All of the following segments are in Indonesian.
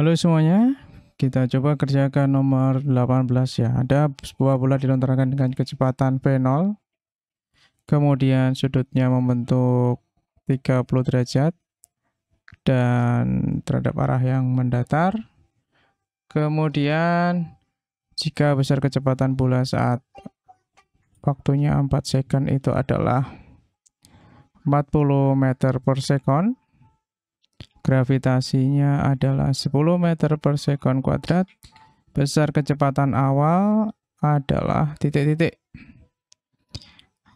Halo semuanya, kita coba kerjakan nomor 18 ya. Ada sebuah bola dilontarkan dengan kecepatan V0, kemudian sudutnya membentuk 30 derajat, dan terhadap arah yang mendatar. Kemudian, jika besar kecepatan bola saat waktunya 4 second itu adalah 40 meter per second, Gravitasinya adalah 10 meter per sekon kuadrat. Besar kecepatan awal adalah titik-titik.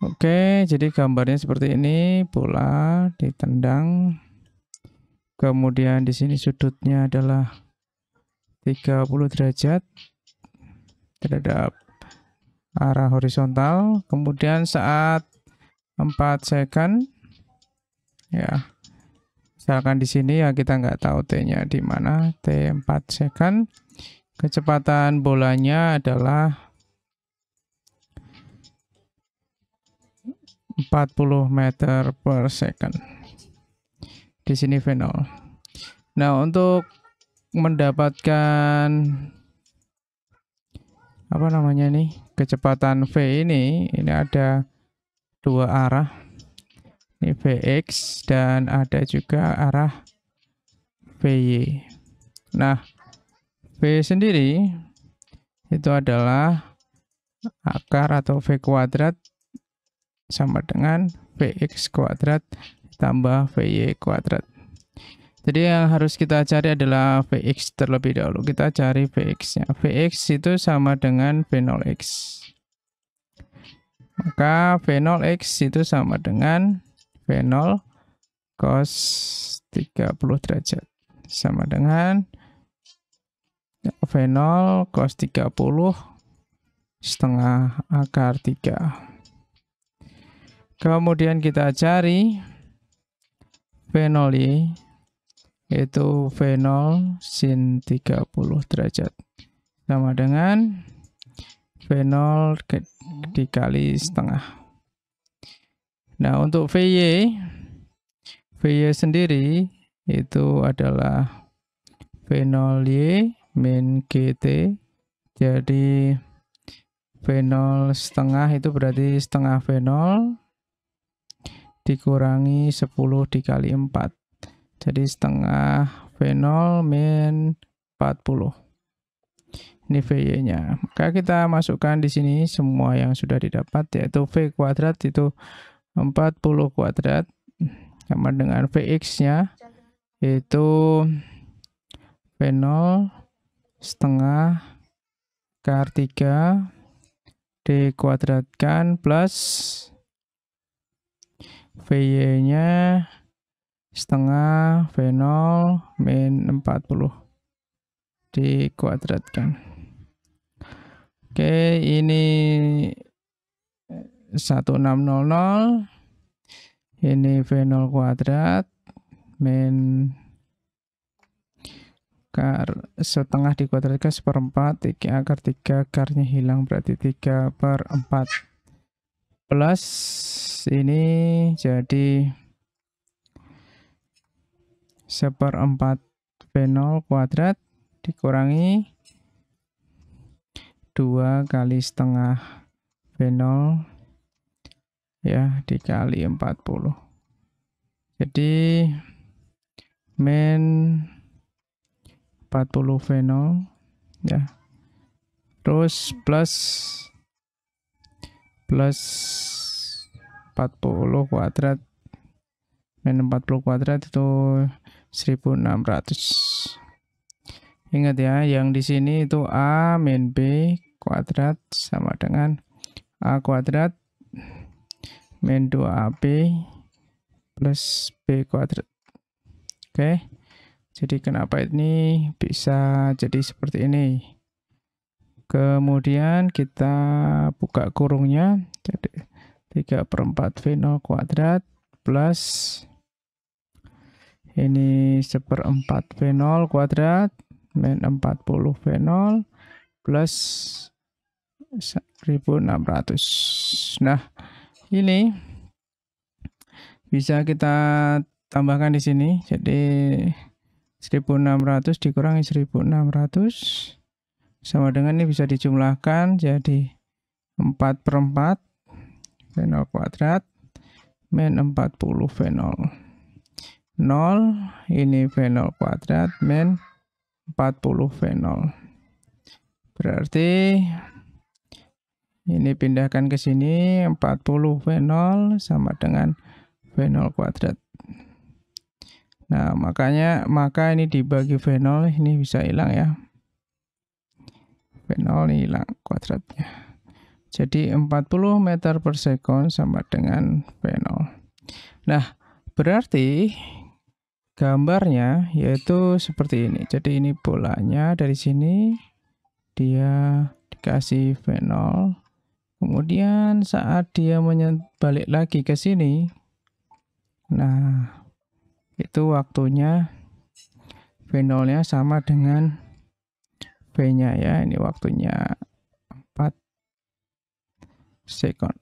Oke, jadi gambarnya seperti ini. Bola ditendang. Kemudian di sini sudutnya adalah 30 derajat terhadap arah horizontal. Kemudian saat 4 second ya Misalkan di sini ya kita nggak tahu T-nya di mana, T 4 second. Kecepatan bolanya adalah 40 meter per second. Di sini V0. Nah, untuk mendapatkan apa namanya nih kecepatan V ini ini ada dua arah ini VX dan ada juga arah VY nah V sendiri itu adalah akar atau V kuadrat sama dengan VX kuadrat tambah VY kuadrat jadi yang harus kita cari adalah Vx terlebih dahulu. Kita cari Vx-nya. Vx itu sama dengan V0x. Maka V0x itu sama dengan V0 cos 30 derajat. Sama dengan V0 cos 30 setengah akar 3. Kemudian kita cari V0 Y, yaitu V0 sin 30 derajat. Sama dengan V0 dikali setengah. Nah, untuk VY, VY sendiri itu adalah v V0 Y min GT. Jadi v V0 setengah itu berarti setengah v V0 dikurangi 10 dikali 4. Jadi setengah v V0 min 40. Ini VY-nya. Maka kita masukkan di sini semua yang sudah didapat yaitu V kuadrat itu 40 kuadrat sama dengan Vx-nya itu V0 setengah k 3 dikuadratkan plus VY-nya setengah V0 min 40 dikuadratkan. Oke, ini 1600 ini V0 kuadrat min kar setengah dikuadratkan seperempat tiga akar 3 karnya hilang berarti 3 per 4 plus ini jadi seperempat V0 kuadrat dikurangi 2 kali setengah V0 ya dikali 40 jadi men 40 fenol ya terus plus plus 40 kuadrat men 40 kuadrat itu 1600 ingat ya yang di sini itu A min B kuadrat sama dengan A kuadrat min 2ab plus b kuadrat oke okay. jadi kenapa ini bisa jadi seperti ini kemudian kita buka kurungnya jadi 3 per 4 V0 kuadrat plus ini seperempat V0 kuadrat min 40 V0 plus 1600 nah ini bisa kita tambahkan di sini. Jadi 1600 dikurangi 1600 sama dengan ini bisa dijumlahkan jadi 4 per 4 V0 kuadrat min 40 V0 0 ini V0 kuadrat min 40 V0 berarti ini pindahkan ke sini 40 V0 sama dengan V0 kuadrat. Nah, makanya maka ini dibagi V0 ini bisa hilang ya. V0 ini hilang kuadratnya. Jadi 40 meter per sekon sama dengan V0. Nah, berarti gambarnya yaitu seperti ini. Jadi ini bolanya dari sini dia dikasih V0 Kemudian saat dia balik lagi ke sini, nah itu waktunya V0-nya sama dengan v nya ya. Ini waktunya 4 second.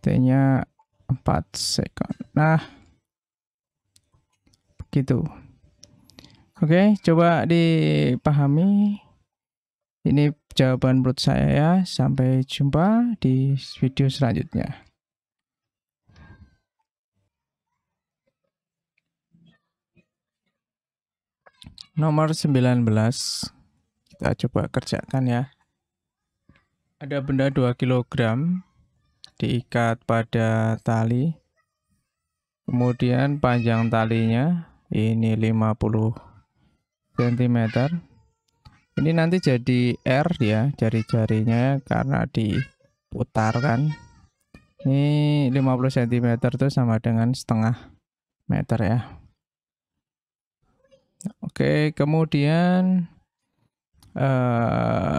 T-nya 4 second. Nah, begitu. Oke, coba dipahami. Ini jawaban menurut saya ya. Sampai jumpa di video selanjutnya. Nomor 19. Kita coba kerjakan ya. Ada benda 2 kg diikat pada tali. Kemudian panjang talinya ini 50 cm ini nanti jadi R ya jari-jarinya karena diputar kan ini 50 cm itu sama dengan setengah meter ya Oke kemudian eh,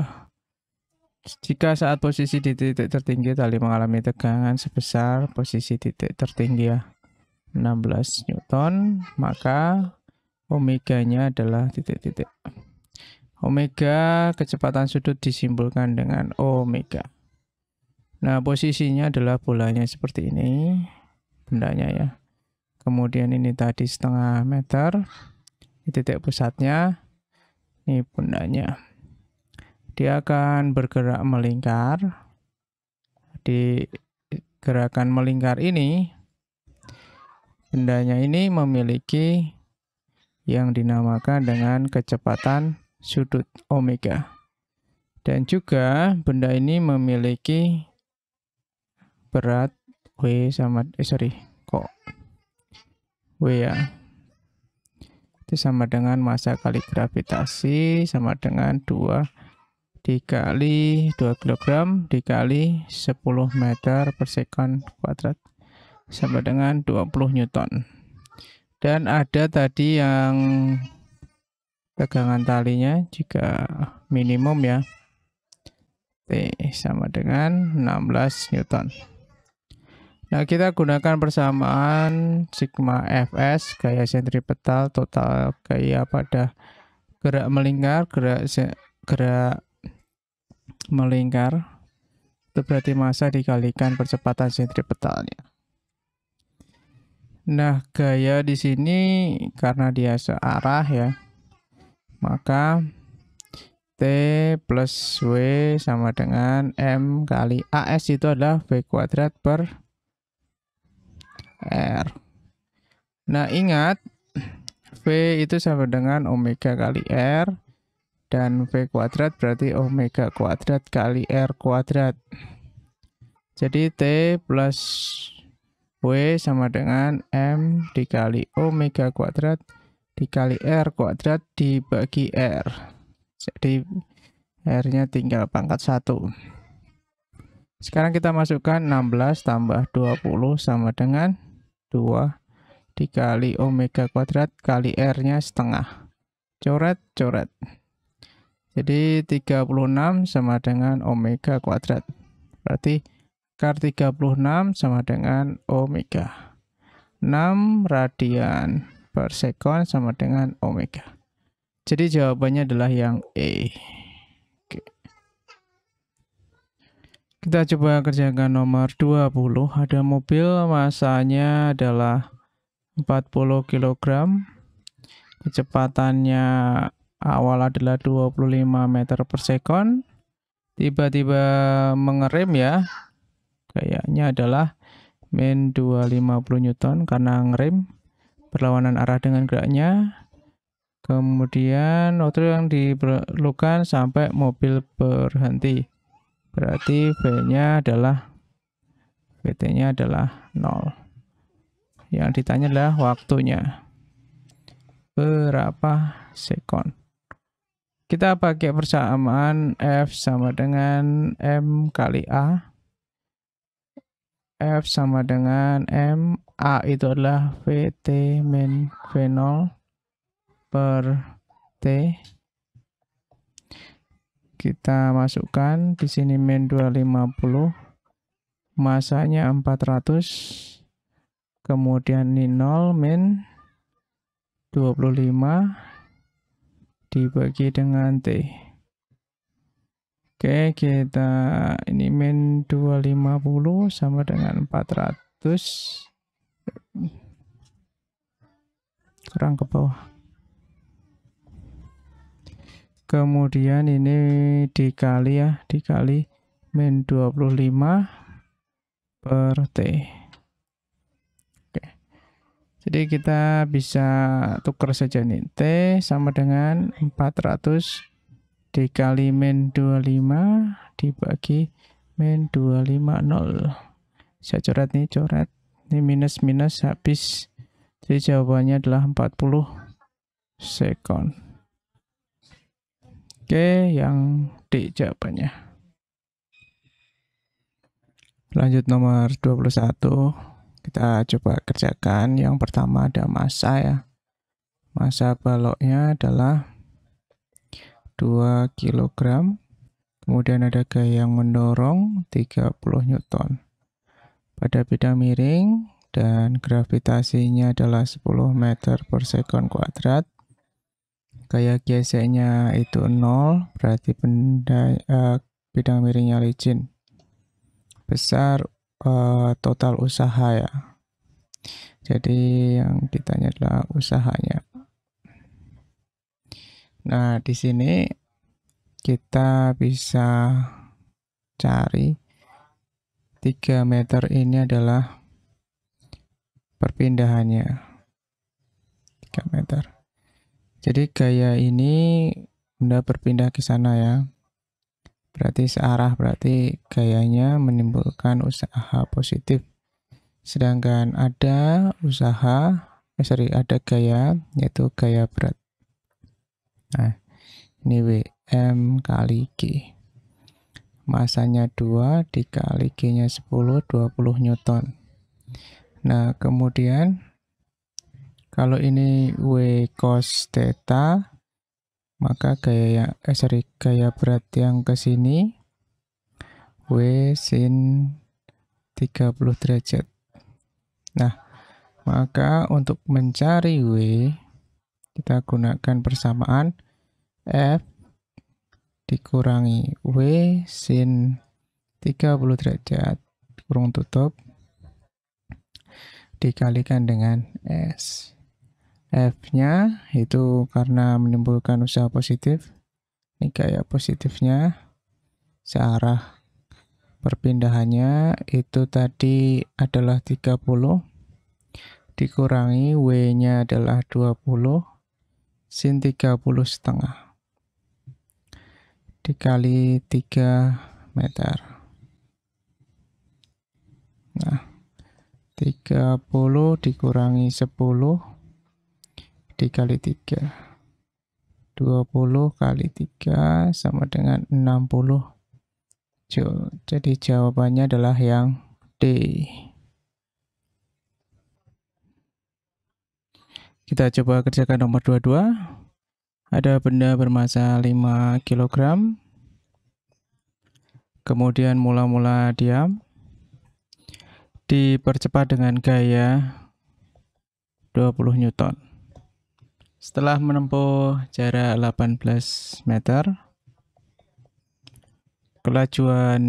jika saat posisi di titik tertinggi tali mengalami tegangan sebesar posisi titik tertinggi ya 16 Newton maka omeganya adalah titik-titik Omega, kecepatan sudut disimpulkan dengan omega. Nah, posisinya adalah bolanya seperti ini, bendanya ya. Kemudian ini tadi setengah meter, ini titik pusatnya, ini bendanya. Dia akan bergerak melingkar. Di gerakan melingkar ini, bendanya ini memiliki yang dinamakan dengan kecepatan sudut omega. Dan juga benda ini memiliki berat W sama, eh sorry, kok W ya. Itu sama dengan masa kali gravitasi, sama dengan 2 dikali 2 kg dikali 10 meter per second kuadrat sama dengan 20 newton dan ada tadi yang Tegangan talinya jika minimum ya. T sama dengan 16 Newton. Nah, kita gunakan persamaan sigma Fs gaya sentripetal total gaya pada gerak melingkar, gerak gerak melingkar itu berarti massa dikalikan percepatan sentripetalnya. Nah, gaya di sini karena dia searah ya, maka T plus W sama dengan M kali AS itu adalah V kuadrat per R. Nah, ingat V itu sama dengan omega kali R dan V kuadrat berarti omega kuadrat kali R kuadrat. Jadi T plus W sama dengan M dikali omega kuadrat dikali R kuadrat dibagi R. Jadi R-nya tinggal pangkat 1. Sekarang kita masukkan 16 tambah 20 sama dengan 2 dikali omega kuadrat kali R-nya setengah. Coret, coret. Jadi 36 sama dengan omega kuadrat. Berarti kar 36 sama dengan omega. 6 radian per second sama dengan omega. Jadi jawabannya adalah yang E. Oke. Kita coba kerjakan nomor 20. Ada mobil masanya adalah 40 kg. Kecepatannya awal adalah 25 meter per second. Tiba-tiba mengerem ya. Kayaknya adalah min 250 Newton karena ngerem berlawanan arah dengan geraknya. Kemudian waktu yang diperlukan sampai mobil berhenti. Berarti v nya adalah vt nya adalah 0. Yang ditanya adalah waktunya. Berapa sekon? Kita pakai persamaan F sama dengan M kali A. F sama dengan M, A itu adalah VT min V0 per T. Kita masukkan di sini min 250, masanya 400, kemudian ini 0 min 25 dibagi dengan T. Oke, kita ini min 250 sama dengan 400 kurang ke bawah kemudian ini dikali ya dikali min 25 per T Oke. jadi kita bisa tuker saja nih T sama dengan 400 dikali min 25 dibagi min 250 saya coret nih coret ini minus-minus habis. Jadi jawabannya adalah 40 second. Oke, yang D jawabannya. Lanjut nomor 21 kita coba kerjakan yang pertama ada masa ya masa baloknya adalah 2 kg kemudian ada gaya yang mendorong 30 newton pada bidang miring dan gravitasinya adalah 10 meter per second kuadrat. Gaya geseknya itu 0, berarti benda uh, bidang miringnya licin. Besar uh, total usaha ya. Jadi yang ditanya adalah usahanya. Nah, di sini kita bisa cari 3 meter ini adalah perpindahannya 3 meter jadi gaya ini benda berpindah ke sana ya berarti searah berarti gayanya menimbulkan usaha positif sedangkan ada usaha eh, sorry ada gaya yaitu gaya berat nah ini WM kali G masanya 2 dikali G-nya 10, 20 Newton. Nah, kemudian kalau ini W cos theta, maka gaya eh, sorry, gaya berat yang ke sini W sin 30 derajat. Nah, maka untuk mencari W, kita gunakan persamaan F dikurangi W sin 30 derajat kurung tutup dikalikan dengan S. F-nya itu karena menimbulkan usaha positif. Ini gaya positifnya searah perpindahannya itu tadi adalah 30 dikurangi W-nya adalah 20 sin 30 setengah dikali 3 meter. Nah, 30 dikurangi 10 dikali 3. 20 kali 3 sama dengan 60 Joule. Jadi jawabannya adalah yang D. Kita coba kerjakan nomor 22. Ada benda bermassa 5 kg. Kemudian mula-mula diam. Dipercepat dengan gaya 20 Newton. Setelah menempuh jarak 18 meter, kelajuan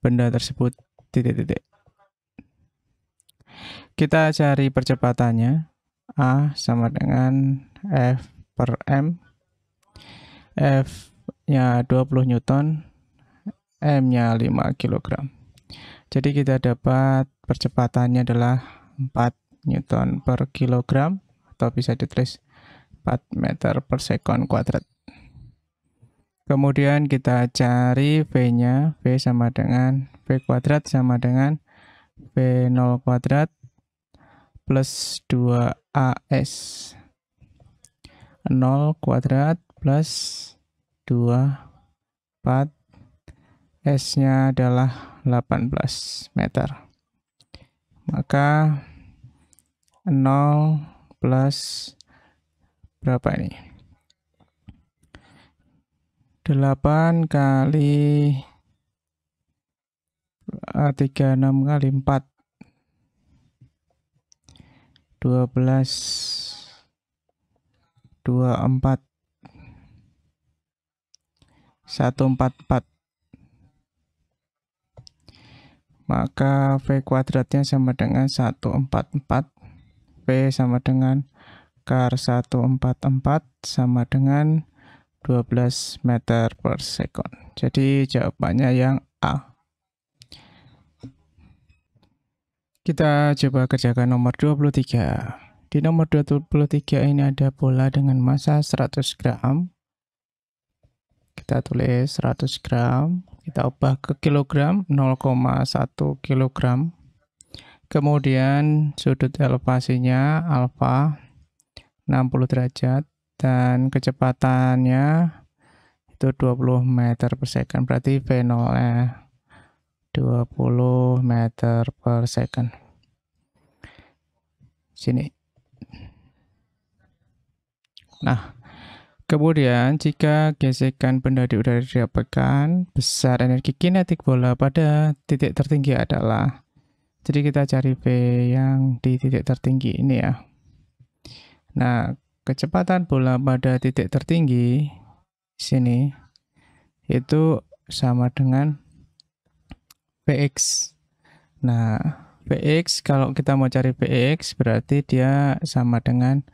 benda tersebut titik-titik. Kita cari percepatannya. A sama dengan F per M F nya 20 Newton M nya 5 kg jadi kita dapat percepatannya adalah 4 Newton per kilogram atau bisa ditulis 4 meter per sekon kuadrat kemudian kita cari V nya V sama dengan V kuadrat sama dengan V0 kuadrat plus 2AS 0 kuadrat plus 2 4 S-nya adalah 18 meter. Maka 0 plus berapa ini? 8 kali 36 eh, kali 4 12 dua empat satu empat empat maka V kuadratnya sama dengan satu empat empat V sama dengan kar satu empat empat sama dengan 12 meter per second jadi jawabannya yang A kita coba kerjakan nomor 23 di nomor 23 ini ada bola dengan massa 100 gram. Kita tulis 100 gram. Kita ubah ke kilogram 0,1 kilogram. Kemudian sudut elevasinya alfa 60 derajat dan kecepatannya itu 20 meter per second. Berarti V0-nya 20 meter per second. Sini. Nah, kemudian jika gesekan benda di udara didapatkan, besar energi kinetik bola pada titik tertinggi adalah. Jadi kita cari B yang di titik tertinggi ini ya. Nah, kecepatan bola pada titik tertinggi sini itu sama dengan Vx. Nah, Px kalau kita mau cari Px berarti dia sama dengan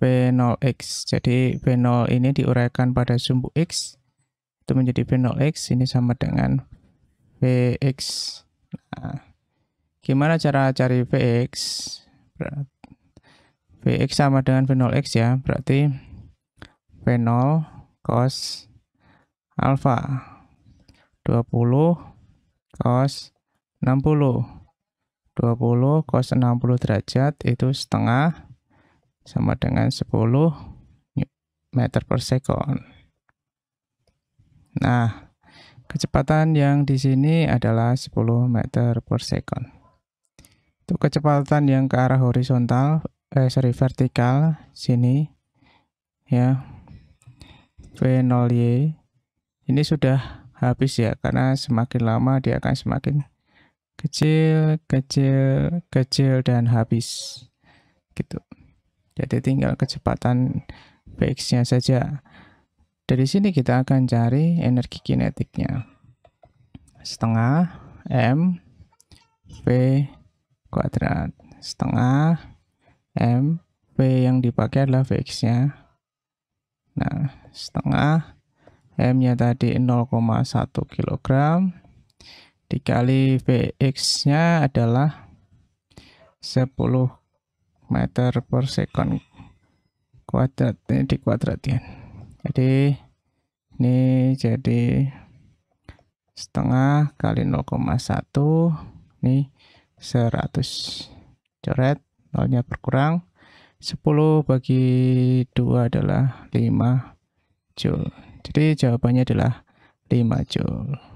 P0X. Jadi P0 ini diuraikan pada sumbu X itu menjadi P0X ini sama dengan Px. Nah, gimana cara cari Px? Px sama dengan P0X ya, berarti P0 cos alpha 20 cos 60 20 cos 60 derajat itu setengah sama dengan 10 meter per sekon. Nah, kecepatan yang di sini adalah 10 meter per sekon. Itu kecepatan yang ke arah horizontal, eh sorry vertikal sini ya V0Y ini sudah habis ya karena semakin lama dia akan semakin kecil, kecil, kecil, dan habis. Gitu. Jadi tinggal kecepatan VX-nya saja. Dari sini kita akan cari energi kinetiknya. Setengah M V kuadrat. Setengah M V yang dipakai adalah VX-nya. Nah, setengah M-nya tadi 0,1 kilogram dikali Vx-nya adalah 10 meter per second kuadrat ini di dikuadratkan ya. jadi ini jadi setengah kali 0,1 ini 100 coret nolnya berkurang 10 bagi 2 adalah 5 Joule jadi jawabannya adalah 5 Joule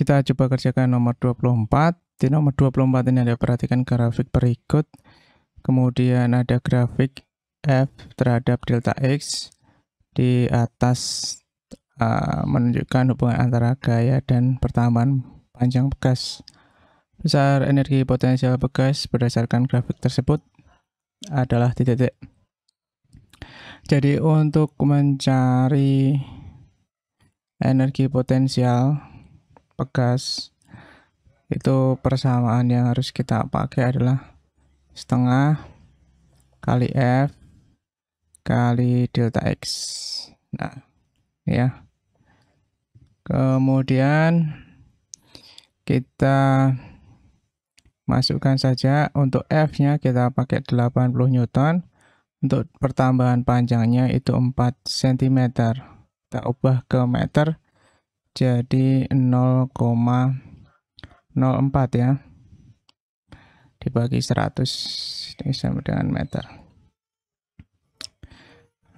Kita coba kerjakan nomor 24. Di nomor 24 ini ada perhatikan grafik berikut. Kemudian ada grafik F terhadap delta X di atas uh, menunjukkan hubungan antara gaya dan pertambahan panjang bekas. Besar energi potensial bekas berdasarkan grafik tersebut adalah di titik. Jadi untuk mencari energi potensial pegas itu persamaan yang harus kita pakai adalah setengah kali F kali delta X nah ya kemudian kita masukkan saja untuk F nya kita pakai 80 Newton untuk pertambahan panjangnya itu 4 cm kita ubah ke meter jadi 0,04 ya dibagi 100 ini sama dengan meter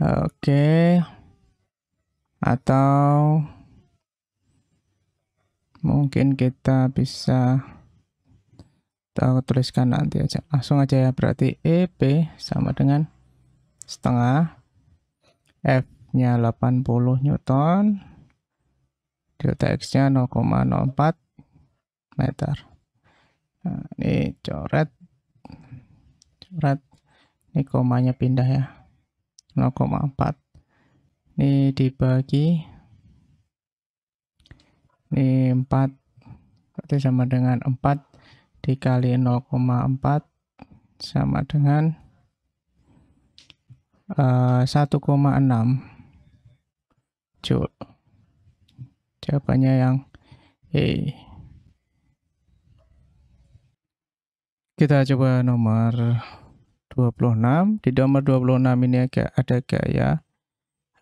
oke atau mungkin kita bisa kita tuliskan nanti aja langsung aja ya berarti EP sama dengan setengah F nya 80 Newton delta x-nya 0,04 meter. Nah, ini coret, coret, ini komanya pindah ya, 0,4. Ini dibagi, ini 4, berarti sama dengan 4 dikali 0,4 sama dengan uh, eh, 1,6 Joule jawabannya yang E. Kita coba nomor 26. Di nomor 26 ini agak ada gaya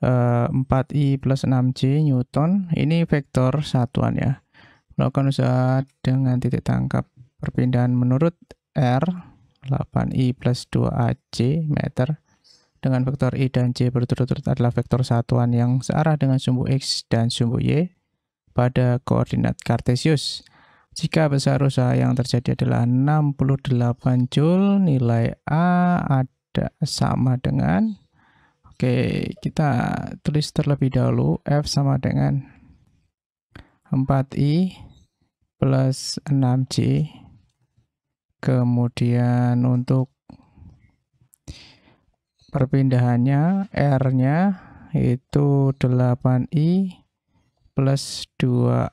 e, eh, 4I plus 6J Newton. Ini vektor satuan ya. Melakukan usaha dengan titik tangkap perpindahan menurut R 8I plus 2AC meter dengan vektor I dan J berturut-turut adalah vektor satuan yang searah dengan sumbu X dan sumbu Y pada koordinat kartesius. Jika besar usaha yang terjadi adalah 68 Joule, nilai A ada sama dengan, oke kita tulis terlebih dahulu F sama dengan 4I plus 6J. Kemudian untuk perpindahannya R-nya itu 8I plus 2A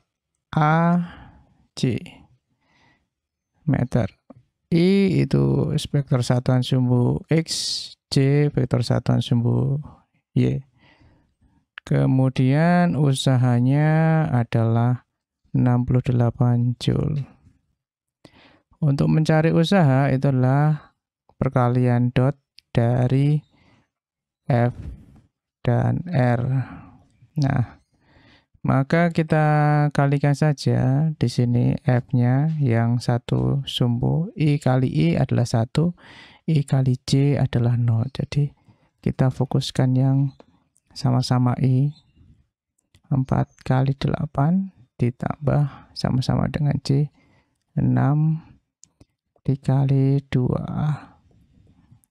C meter. I itu vektor satuan sumbu X, C vektor satuan sumbu Y. Kemudian usahanya adalah 68 Joule. Untuk mencari usaha itulah perkalian dot dari F dan R. Nah, maka kita kalikan saja di sini F-nya yang satu sumbu. I kali I adalah satu I kali J adalah nol Jadi kita fokuskan yang sama-sama I. 4 kali 8 ditambah sama-sama dengan C. 6 dikali 2.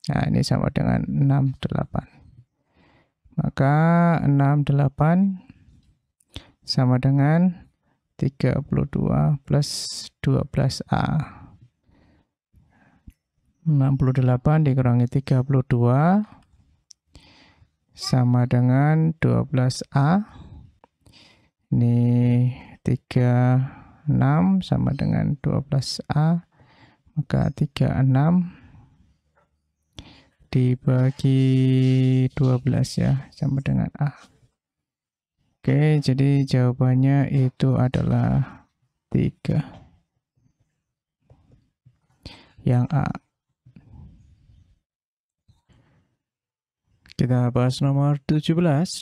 Nah, ini sama dengan 68. Maka 68 sama dengan 32 plus 12A. 68 dikurangi 32 sama dengan 12A. Ini 36 sama dengan 12A. Maka 36 dibagi 12 ya sama dengan A. Oke, jadi jawabannya itu adalah 3. Yang A. Kita bahas nomor 17.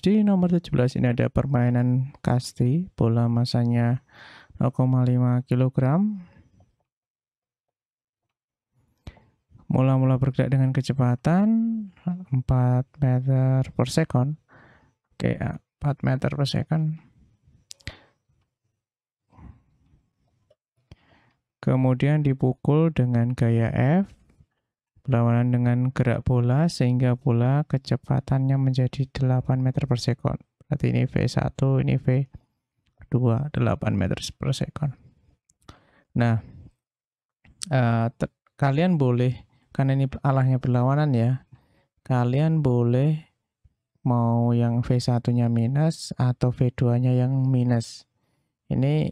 Di nomor 17 ini ada permainan kasti, bola masanya 0,5 kg. Mula-mula bergerak dengan kecepatan 4 meter per second, Oke, A. 4 meter per second. Ya kan. Kemudian dipukul dengan gaya F berlawanan dengan gerak bola sehingga bola kecepatannya menjadi 8 meter per second. Berarti ini V1, ini V2, 8 meter per second. Nah, uh, kalian boleh, karena ini alahnya berlawanan ya, kalian boleh mau yang V1-nya minus atau V2-nya yang minus. Ini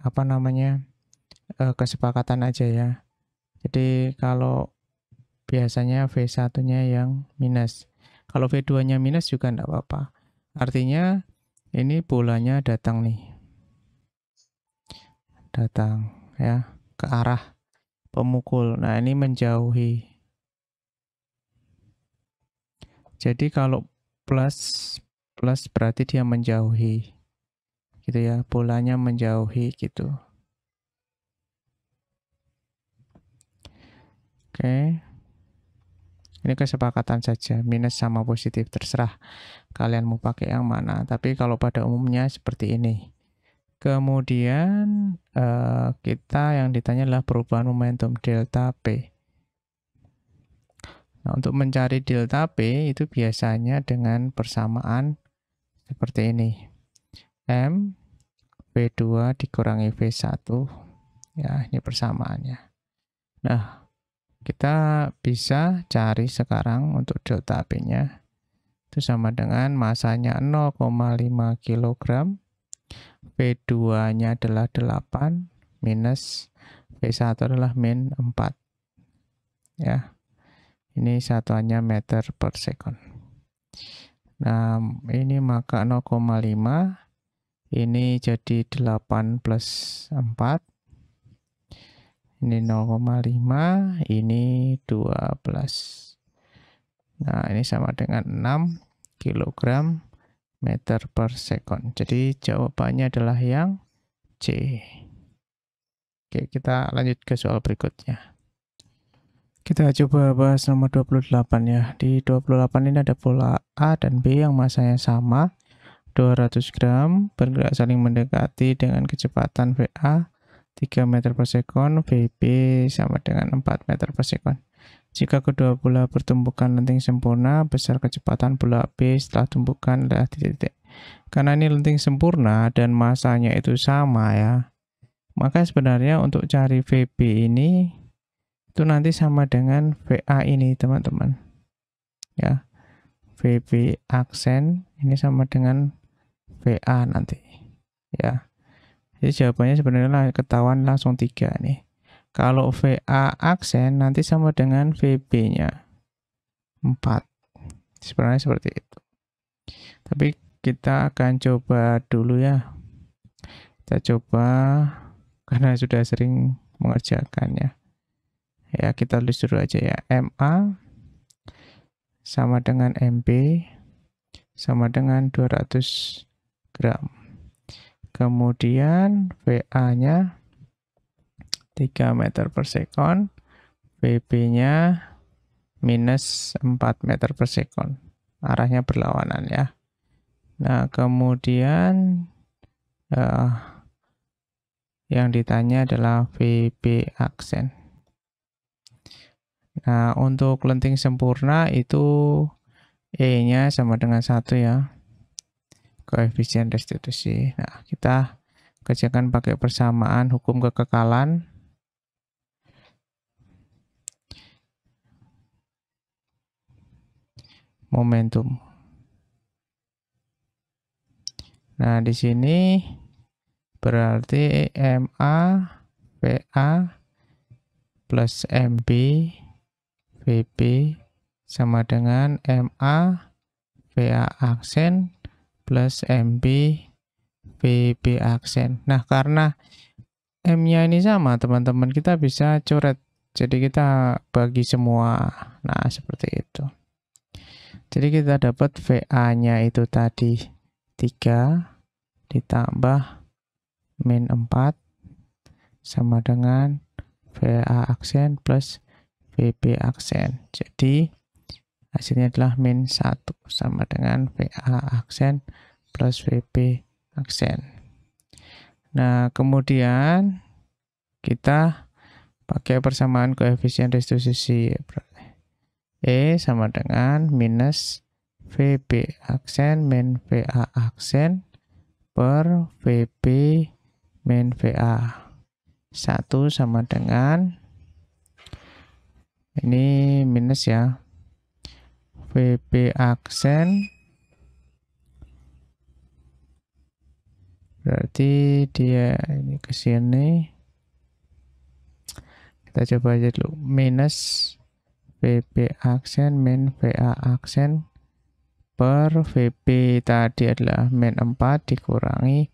apa namanya e, kesepakatan aja ya. Jadi kalau biasanya V1-nya yang minus. Kalau V2-nya minus juga tidak apa-apa. Artinya ini bolanya datang nih. Datang ya ke arah pemukul. Nah ini menjauhi jadi kalau plus plus berarti dia menjauhi. Gitu ya, bolanya menjauhi gitu. Oke. Ini kesepakatan saja, minus sama positif terserah kalian mau pakai yang mana. Tapi kalau pada umumnya seperti ini. Kemudian uh, kita yang ditanya adalah perubahan momentum delta P. Nah, untuk mencari delta P itu biasanya dengan persamaan seperti ini. M V2 dikurangi V1. Ya, ini persamaannya. Nah, kita bisa cari sekarang untuk delta P-nya. Itu sama dengan masanya 0,5 kg. V2-nya adalah 8 minus V1 adalah min 4. Ya ini satuannya meter per second nah ini maka 0,5 ini jadi 8 plus 4 ini 0,5 ini 12 nah ini sama dengan 6 kg meter per second jadi jawabannya adalah yang C Oke kita lanjut ke soal berikutnya kita coba bahas nomor 28 ya. Di 28 ini ada pola A dan B yang masanya sama. 200 gram bergerak saling mendekati dengan kecepatan VA 3 meter per sekon, VB sama dengan 4 meter per sekon. Jika kedua bola bertumbukan lenting sempurna, besar kecepatan bola B setelah tumbukan adalah titik-titik. Karena ini lenting sempurna dan masanya itu sama ya, maka sebenarnya untuk cari VB ini itu nanti sama dengan VA ini teman-teman ya VB aksen ini sama dengan VA nanti ya jadi jawabannya sebenarnya lah, ketahuan langsung tiga nih kalau VA aksen nanti sama dengan VB nya 4 sebenarnya seperti itu tapi kita akan coba dulu ya kita coba karena sudah sering mengerjakannya ya kita tulis dulu aja ya MA sama dengan MB sama dengan 200 gram kemudian VA nya 3 meter per second VB nya minus 4 meter per second arahnya berlawanan ya nah kemudian uh, yang ditanya adalah VB aksen Nah, untuk lenting sempurna itu E-nya sama dengan satu ya. Koefisien restitusi. Nah, kita kerjakan pakai persamaan hukum kekekalan. Momentum. Nah, di sini berarti e MA, PA, plus MB VP sama dengan MA VA aksen plus MB VB aksen. Nah, karena M-nya ini sama, teman-teman, kita bisa coret. Jadi kita bagi semua. Nah, seperti itu. Jadi kita dapat VA-nya itu tadi 3 ditambah min 4 sama dengan VA aksen plus VB aksen. Jadi hasilnya adalah min 1 sama dengan VA aksen plus VB aksen. Nah, kemudian kita pakai persamaan koefisien restitusi E sama dengan minus VB aksen min VA aksen per VB min VA. 1 sama dengan ini minus ya VP aksen berarti dia ini ke sini kita coba aja dulu minus VP aksen min VA aksen per VP tadi adalah min 4 dikurangi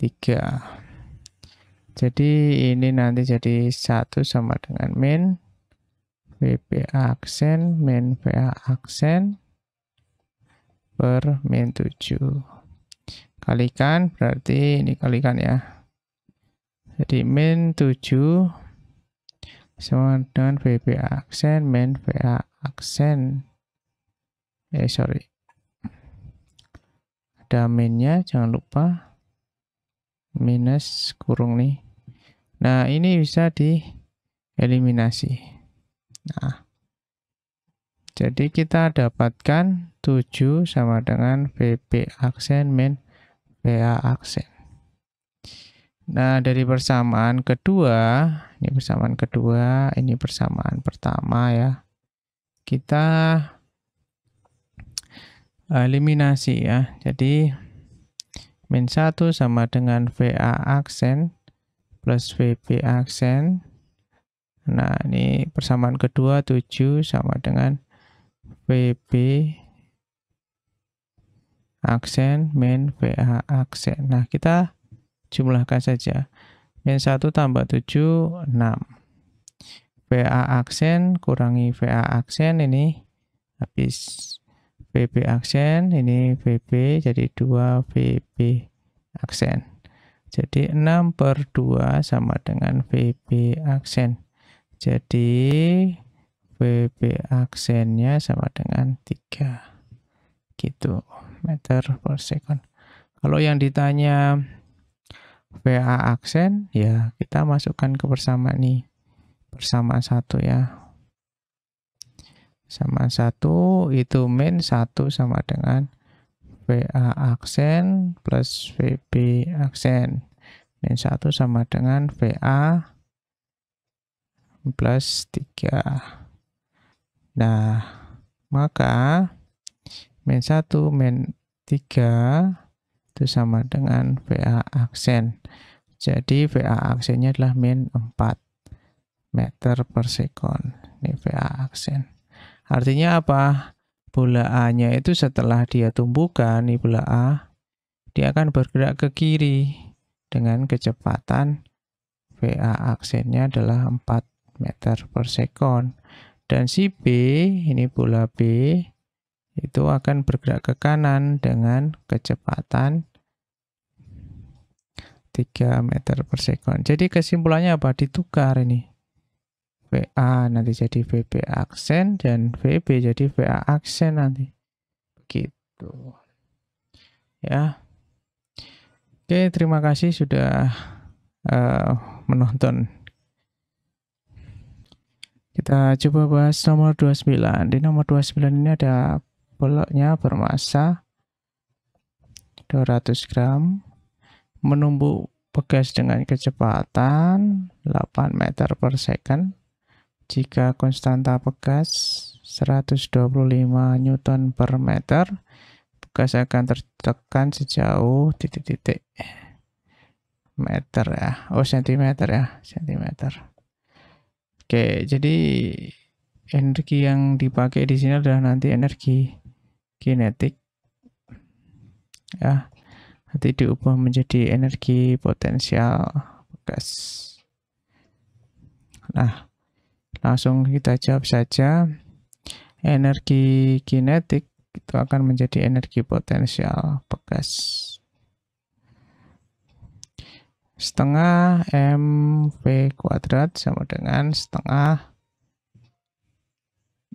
3 jadi ini nanti jadi satu sama dengan min VPA aksen min VA aksen per min 7. Kalikan berarti ini kalikan ya. Jadi min 7 sama dengan VPA aksen min VA aksen. Eh sorry. Ada minnya jangan lupa. Minus kurung nih. Nah ini bisa dieliminasi. Nah, jadi kita dapatkan 7 sama dengan VP aksen min VA aksen. Nah, dari persamaan kedua, ini persamaan kedua, ini persamaan pertama ya. Kita eh, eliminasi ya. Jadi, min 1 sama dengan VA aksen plus VP aksen Nah, ini persamaan kedua 7 sama dengan VB aksen min VH aksen. Nah, kita jumlahkan saja. Min 1 tambah 7, 6. VA aksen kurangi VA aksen ini habis. VB aksen ini VB jadi 2 VB aksen. Jadi 6 per 2 sama dengan VB aksen. Jadi BB aksennya sama dengan 3. Gitu, meter per second. Kalau yang ditanya VA aksen, ya kita masukkan ke bersama nih. bersama satu ya. Sama satu itu min satu sama dengan VA aksen plus VB aksen. Min satu sama dengan VA plus 3. Ya. Nah, maka main 1 main 3 itu sama dengan VA aksen. Jadi VA aksennya adalah min 4 meter per second. Ini VA aksen. Artinya apa? Bola A-nya itu setelah dia tumbuhkan, ini bola A, dia akan bergerak ke kiri dengan kecepatan VA aksennya adalah 4 meter per second. Dan si B, ini bola B, itu akan bergerak ke kanan dengan kecepatan 3 meter per second. Jadi kesimpulannya apa? Ditukar ini. VA nanti jadi VB aksen dan VB jadi VA aksen nanti. Begitu. Ya. Oke, terima kasih sudah uh, menonton kita coba bahas nomor 29. Di nomor 29 ini ada boloknya bermassa 200 gram, menumbuk pegas dengan kecepatan 8 meter per second. Jika konstanta pegas 125 newton per meter, pegas akan tertekan sejauh titik-titik meter ya, oh sentimeter ya, sentimeter. Oke, jadi energi yang dipakai di sini adalah nanti energi kinetik. Ya. Nanti diubah menjadi energi potensial bekas. Nah, langsung kita jawab saja. Energi kinetik itu akan menjadi energi potensial bekas setengah mv kuadrat sama dengan setengah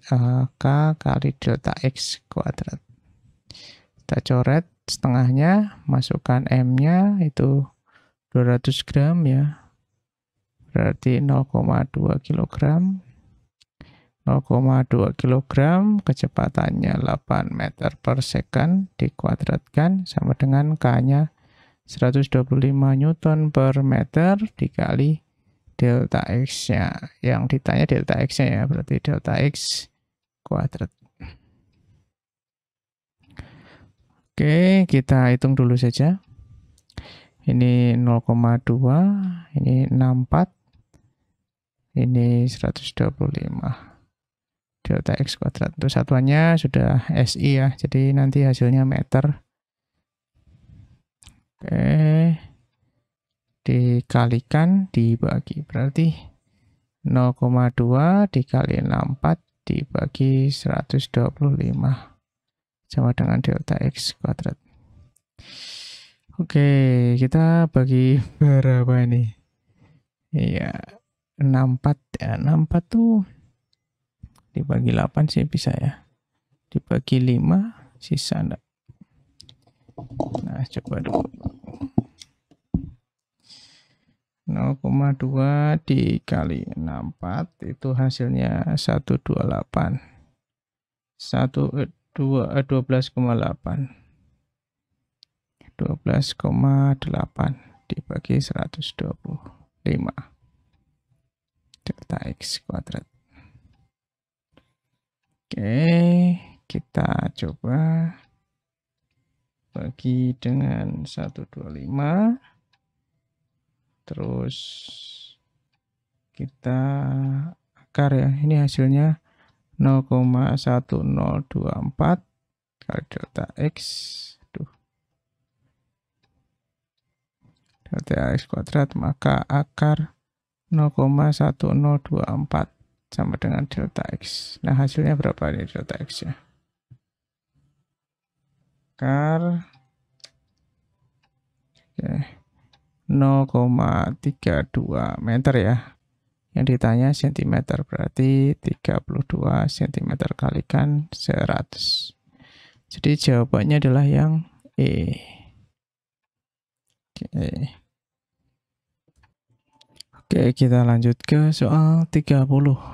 uh, k kali delta x kuadrat. Kita coret setengahnya, masukkan m-nya itu 200 gram ya, berarti 0,2 kg. 0,2 kg kecepatannya 8 meter per second dikuadratkan sama dengan K-nya 125 Newton per meter dikali delta X-nya. Yang ditanya delta X-nya ya, berarti delta X kuadrat. Oke, kita hitung dulu saja. Ini 0,2, ini 64, ini 125. Delta X kuadrat. Itu satuannya sudah SI ya, jadi nanti hasilnya meter Oke. Dikalikan dibagi. Berarti 0,2 dikali 64 dibagi 125 sama dengan delta x kuadrat. Oke, kita bagi berapa ini? Iya, 64 ya, 64 tuh dibagi 8 sih bisa ya. Dibagi 5 sisa enggak. Nah, coba dulu. 0,2 dikali 64 itu hasilnya 128 1 12,8 12,8 dibagi 125 delta x kuadrat oke kita coba bagi dengan 125 terus kita akar ya ini hasilnya 0,1024 kali delta x Aduh. delta x kuadrat maka akar 0,1024 sama dengan delta x nah hasilnya berapa ini delta x ya akar oke 0,32 meter ya. Yang ditanya cm berarti 32 cm kalikan 100. Jadi jawabannya adalah yang E. Oke. Oke, kita lanjut ke soal 30.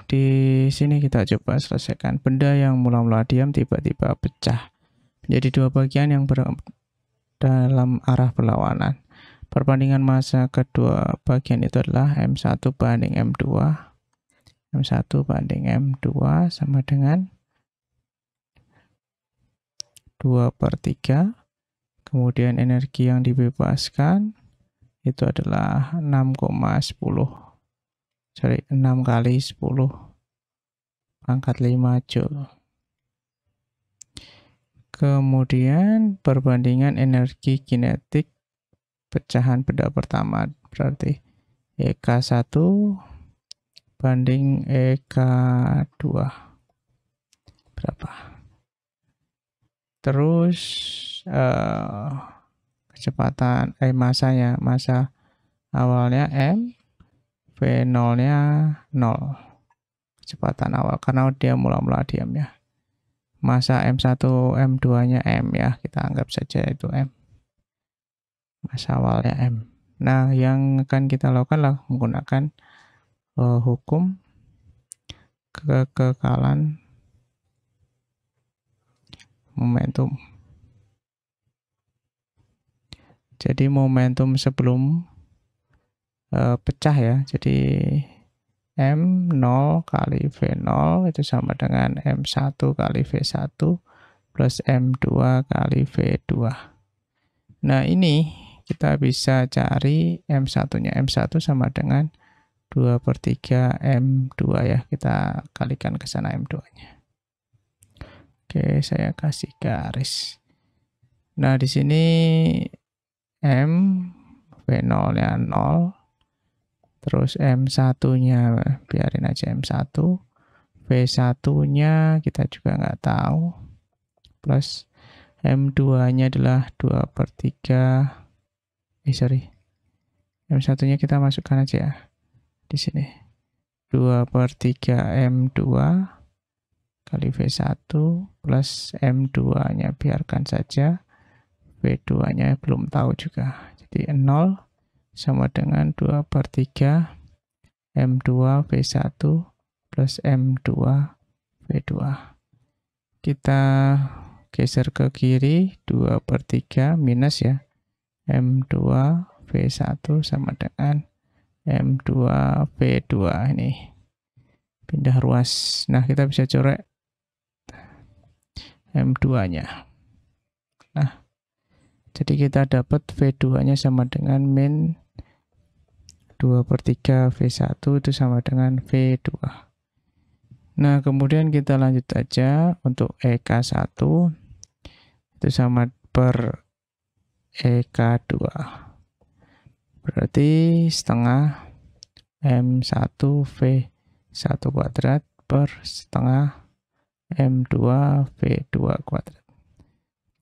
Di sini kita coba selesaikan benda yang mula-mula diam tiba-tiba pecah menjadi dua bagian yang ber dalam arah berlawanan. Perbandingan masa kedua bagian itu adalah M1 banding M2. M1 banding M2 sama dengan 2 per 3. Kemudian energi yang dibebaskan itu adalah 6,10. Sorry, 6 kali 10 pangkat 5 Joule. Kemudian perbandingan energi kinetik pecahan beda pertama berarti EK1 banding EK2 berapa terus uh, kecepatan eh masanya masa awalnya M V0 nya 0 kecepatan awal karena dia mula-mula diam ya masa M1 M2 nya M ya kita anggap saja itu M masa awalnya M. Nah, yang akan kita lakukan adalah menggunakan uh, hukum kekekalan momentum. Jadi momentum sebelum uh, pecah ya. Jadi M0 kali V0 itu sama dengan M1 kali V1 plus M2 kali V2. Nah, ini kita bisa cari M1-nya. M1 sama dengan 2 per 3 M2 ya. Kita kalikan ke sana M2-nya. Oke, saya kasih garis. Nah, di sini M V0-nya 0. Terus M1-nya biarin aja M1. V1-nya kita juga nggak tahu. Plus M2-nya adalah 2 per 3 eh sorry M 1 nya kita masukkan aja ya di sini 2 per 3 M2 kali V1 plus M2 nya biarkan saja V2 nya belum tahu juga jadi 0 sama dengan 2 per 3 M2 V1 plus M2 V2 kita geser ke kiri 2 per 3 minus ya M2 V1 sama dengan M2 V2 ini pindah ruas nah kita bisa corek M2 nya nah jadi kita dapat V2 nya sama dengan min 2 per 3 V1 itu sama dengan V2 nah kemudian kita lanjut aja untuk EK1 itu sama per EK2 berarti setengah M1 V1 kuadrat per setengah M2 V2 kuadrat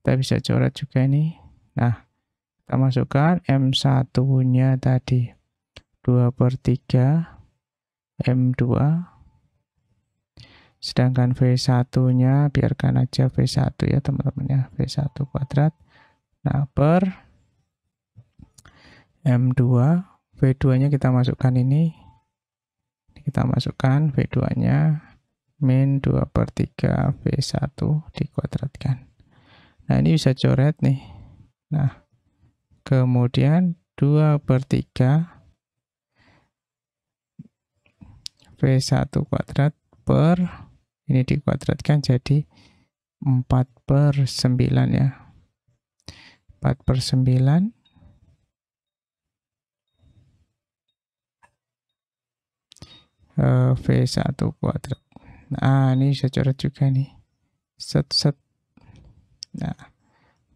kita bisa coret juga ini nah kita masukkan M1 nya tadi 2 per 3 M2 sedangkan V1 nya biarkan aja V1 ya teman-teman ya V1 kuadrat Nah, per M2, V2-nya kita masukkan ini. Kita masukkan V2-nya min 2 per 3 V1 dikuadratkan. Nah, ini bisa coret nih. Nah, kemudian 2 per 3 V1 kuadrat per, ini dikuadratkan jadi 4 per 9 ya. 4 per 9 eh, V1 kuadrat. Nah, ini bisa coret juga nih. Set, set. Nah,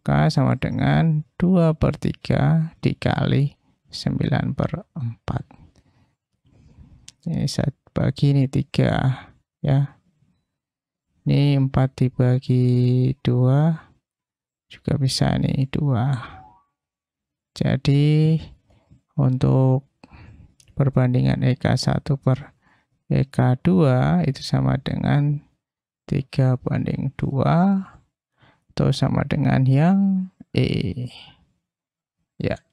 K sama dengan 2 per 3 dikali 9 per 4. Ini set bagi ini 3, ya. Ini 4 dibagi 2, juga bisa nih dua jadi untuk perbandingan EK1 per EK2 itu sama dengan 3 banding 2 atau sama dengan yang E ya